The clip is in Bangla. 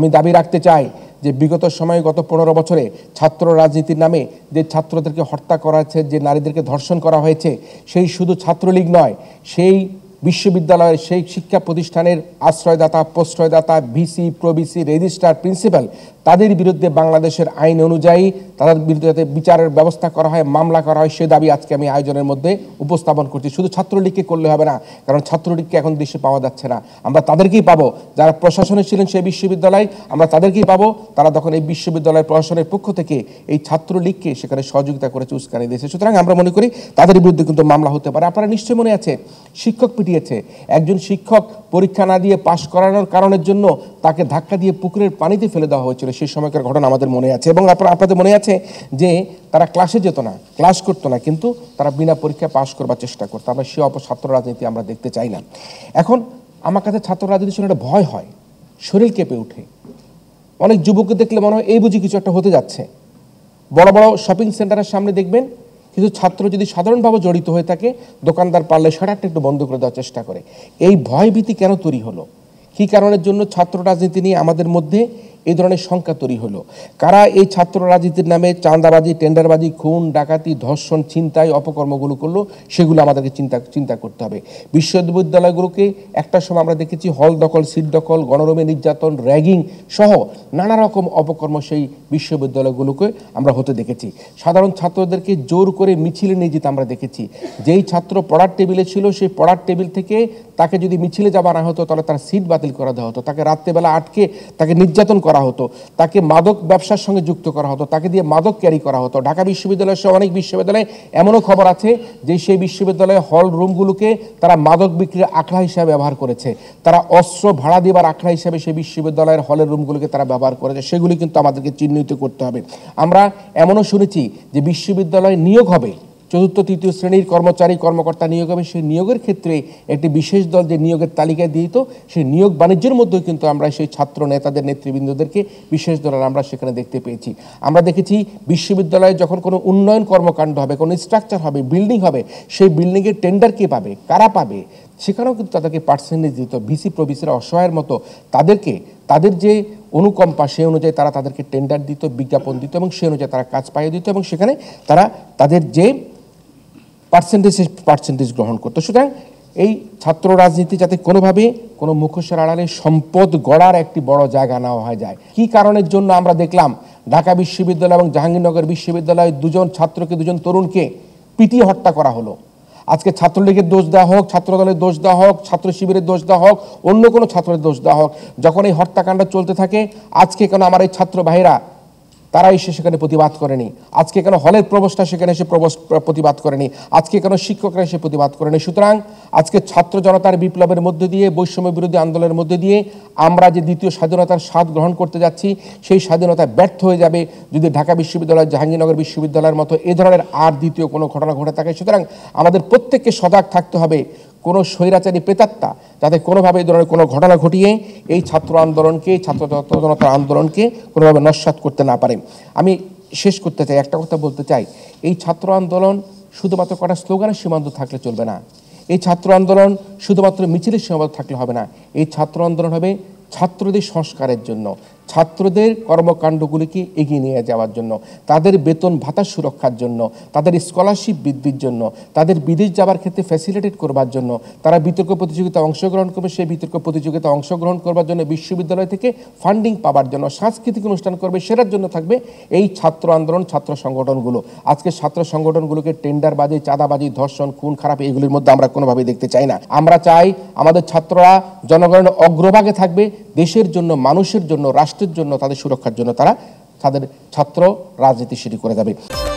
আমি দাবি রাখতে চাই যে বিগত সময়ে গত পনেরো বছরে ছাত্র রাজনীতির নামে যে ছাত্রদেরকে হত্যা করা হয়েছে যে নারীদেরকে ধর্ষণ করা হয়েছে সেই শুধু ছাত্রলীগ নয় সেই বিশ্ববিদ্যালয়ের সেই শিক্ষা প্রতিষ্ঠানের আশ্রয়দাতা প্রশ্রয়দাতা ভিসি প্রবিসি রেজিস্ট্রার প্রিন্সিপাল তাদের বিরুদ্ধে বাংলাদেশের আইন অনুযায়ী তাদের বিরুদ্ধে বিচারের ব্যবস্থা করা হয় মামলা করা হয় সে দাবি আজকে আমি আয়োজনের মধ্যে উপস্থাপন করছি শুধু ছাত্রলীগকে করলে হবে না কারণ ছাত্রলীগকে এখন দেশে পাওয়া যাচ্ছে না আমরা তাদেরকেই পাবো যারা প্রশাসনে ছিলেন সেই বিশ্ববিদ্যালয় আমরা তাদেরকেই পাবো তারা তখন এই বিশ্ববিদ্যালয়ের প্রশাসনের পক্ষ থেকে এই ছাত্রলীগকে সেখানে সহযোগিতা করেছে উস্কানি দিয়েছে সুতরাং আমরা মনে করি তাদের বিরুদ্ধে কিন্তু মামলা হতে পারে আপনারা নিশ্চয়ই মনে আছে শিক্ষক পিটি দিয়েছে একজন শিক্ষক পরীক্ষা না দিয়ে পাশ করানোর কারণের জন্য তাকে ধাক্কা দিয়ে পুকুরের পানিতে ফেলে দেওয়া হয়েছিল সেই সময়কার ঘটনা আমাদের মনে আছে এবং আপনার আপনাদের মনে আছে যে তারা ক্লাসে যেত না ক্লাস করতো না কিন্তু তারা বিনা পরীক্ষায় পাশ করবার চেষ্টা করতো আমরা সে অপ ছাত্র রাজনীতি আমরা দেখতে চাই না এখন আমার কাছে ছাত্র রাজনীতি শুনে একটা ভয় হয় শরীর কেঁপে উঠে অনেক যুবককে দেখলে মনে হয় এই বুঝি কিছু একটা হতে যাচ্ছে বড় বড় শপিং সেন্টারের সামনে দেখবেন কিন্তু ছাত্র যদি সাধারণভাবে জড়িত হয়ে থাকে দোকানদার পারলে সেটা একটু বন্ধ করে দেওয়ার চেষ্টা করে এই ভয়ভীতি কেন তৈরি হলো কী কারণের জন্য ছাত্র রাজনীতি নিয়ে আমাদের মধ্যে এই ধরনের শঙ্কা তৈরি হলো কারা এই ছাত্র রাজনীতির নামে চাঁদাবাজি টেন্ডারবাজি খুন ডাকাতি ধর্ষণ ছিনতাই অপকর্মগুলো করলো সেগুলো আমাদেরকে চিন্তা চিন্তা করতে হবে বিশ্ববিদ্যালয়গুলোকে একটা সময় আমরা দেখেছি হল দখল সিট দখল গণরমে নির্যাতন র্যাগিং সহ নানা রকম অপকর্ম সেই বিশ্ববিদ্যালয়গুলোকে আমরা হতে দেখেছি সাধারণ ছাত্রদেরকে জোর করে মিছিলে নিয়ে যেতে আমরা দেখেছি যেই ছাত্র পড়ার টেবিলে ছিল সেই পড়ার টেবিল থেকে তাকে যদি মিছিলে যাওয়া না হতো তাহলে তার সিট বাতিল করা দেওয়া হতো তাকে রাত্রেবেলা আটকে তাকে নির্যাতন করা হতো তাকে মাদক ব্যবসার সঙ্গে যুক্ত করা হতো তাকে দিয়ে মাদক ক্যারি করা হতো ঢাকা বিশ্ববিদ্যালয় সহ অনেক বিশ্ববিদ্যালয়ে এমনও খবর আছে যে সেই বিশ্ববিদ্যালয়ে হল রুমগুলোকে তারা মাদক বিক্রির আখড়া হিসাবে ব্যবহার করেছে তারা অস্ত্র ভাড়া দেবার আখড়া হিসাবে সেই বিশ্ববিদ্যালয়ের হলের রুমগুলোকে তারা ব্যবহার করেছে সেগুলি কিন্তু আমাদেরকে চিহ্নিত করতে হবে আমরা এমনও শুনেছি যে বিশ্ববিদ্যালয়ে নিয়োগ হবে চতুর্থ তৃতীয় শ্রেণীর কর্মচারী কর্মকর্তা নিয়োগ হবে সেই নিয়োগের ক্ষেত্রে একটি বিশেষ দল যে নিয়োগের তালিকায় দিত সেই নিয়োগ বাণিজ্যের মধ্যেও কিন্তু আমরা সেই ছাত্র নেতাদের নেতৃবৃন্দদেরকে বিশেষ দলের আমরা সেখানে দেখতে পেয়েছি আমরা দেখেছি বিশ্ববিদ্যালয়ে যখন কোনো উন্নয়ন কর্মকাণ্ড হবে কোনো স্ট্রাকচার হবে বিল্ডিং হবে সেই বিল্ডিংয়ের টেন্ডার কে পাবে কারা পাবে সেখানেও কিন্তু তাদেরকে পার্সেন্টেজ দিত ভিসি প্রভিসিরা অসহায়ের মতো তাদেরকে তাদের যে অনুকম্পা সেই অনুযায়ী তারা তাদেরকে টেন্ডার দিত বিজ্ঞাপন দিত এবং সেই অনুযায়ী তারা কাজ পাইয়ে দিত এবং সেখানে তারা তাদের যে পার্সেন্টেজ পার্সেন্টেজ গ্রহণ করতো সুতরাং এই ছাত্র রাজনীতি যাতে কোনোভাবে কোনো মুখোশের আড়ালে সম্পদ গড়ার একটি বড় জায়গা নেওয়া হয়ে যায় কি কারণের জন্য আমরা দেখলাম ঢাকা বিশ্ববিদ্যালয় এবং জাহাঙ্গীরনগর বিশ্ববিদ্যালয়ে দুজন ছাত্রকে দুজন তরুণকে পিটিয়ে হত্যা করা হলো আজকে ছাত্রলীগের দোষ দেওয়া হোক ছাত্রদলের দোষ দেওয়া হোক ছাত্র শিবিরের দোষ দেওয়া হোক অন্য কোনো ছাত্রের দোষ দেওয়া হোক যখন এই হত্যাকাণ্ড চলতে থাকে আজকে কেন আমার এই ছাত্র ভাইরা তারা এসে সেখানে প্রতিবাদ করেনি আজকে কেন হলের প্রবেশটা সেখানে এসে প্রবেশ প্রতিবাদ করেনি আজকে কেন শিক্ষকরা এসে প্রতিবাদ করেনি সুতরাং আজকে ছাত্র জনতার বিপ্লবের মধ্যে দিয়ে বৈষম্য বিরোধী আন্দোলনের মধ্যে দিয়ে আমরা যে দ্বিতীয় স্বাধীনতার স্বাদ গ্রহণ করতে যাচ্ছি সেই স্বাধীনতা ব্যর্থ হয়ে যাবে যদি ঢাকা বিশ্ববিদ্যালয় জাহাঙ্গীরনগর বিশ্ববিদ্যালয়ের মতো এ ধরনের আর দ্বিতীয় কোনো ঘটনা ঘটে থাকে সুতরাং আমাদের প্রত্যেককে সজাগ থাকতে হবে কোনো স্বৈরাচারী প্রেতাত্মা যাতে কোনোভাবে এই ধরনের কোনো ঘটনা ঘটিয়ে এই ছাত্র আন্দোলনকে ছাত্র জনতা আন্দোলনকে কোনোভাবে নস্বাত করতে না পারে আমি শেষ করতে চাই একটা কথা বলতে চাই এই ছাত্র আন্দোলন শুধুমাত্র কটা স্লোগানের সীমান্ত থাকলে চলবে না এই ছাত্র আন্দোলন শুধুমাত্র মিছিলের সীমাবদ্ধ থাকলে হবে না এই ছাত্র আন্দোলন হবে ছাত্রদের সংস্কারের জন্য ছাত্রদের কর্মকাণ্ডগুলিকে এগিয়ে নিয়ে যাওয়ার জন্য তাদের বেতন ভাতা সুরক্ষার জন্য তাদের স্কলারশিপ বৃদ্ধির জন্য তাদের বিদেশ যাওয়ার ক্ষেত্রে ফ্যাসিলিটেট করবার জন্য তারা বিতর্ক প্রতিযোগিতা অংশগ্রহণ করবে সেই বিতর্ক প্রতিযোগিতা অংশগ্রহণ করবার জন্য বিশ্ববিদ্যালয় থেকে ফান্ডিং পাবার জন্য সাংস্কৃতিক অনুষ্ঠান করবে সেটার জন্য থাকবে এই ছাত্র আন্দোলন ছাত্র সংগঠনগুলো আজকে ছাত্র সংগঠনগুলোকে টেন্ডারবাজি চাঁদাবাজি ধর্ষণ খুন খারাপ এগুলির মধ্যে আমরা কোনোভাবেই দেখতে চাই না আমরা চাই আমাদের ছাত্ররা জনগণের অগ্রভাগে থাকবে দেশের জন্য মানুষের জন্য রাষ্ট্র স্বাস্থ্যের জন্য তাদের সুরক্ষার জন্য তারা তাদের ছাত্র রাজনীতি সেটি করে যাবে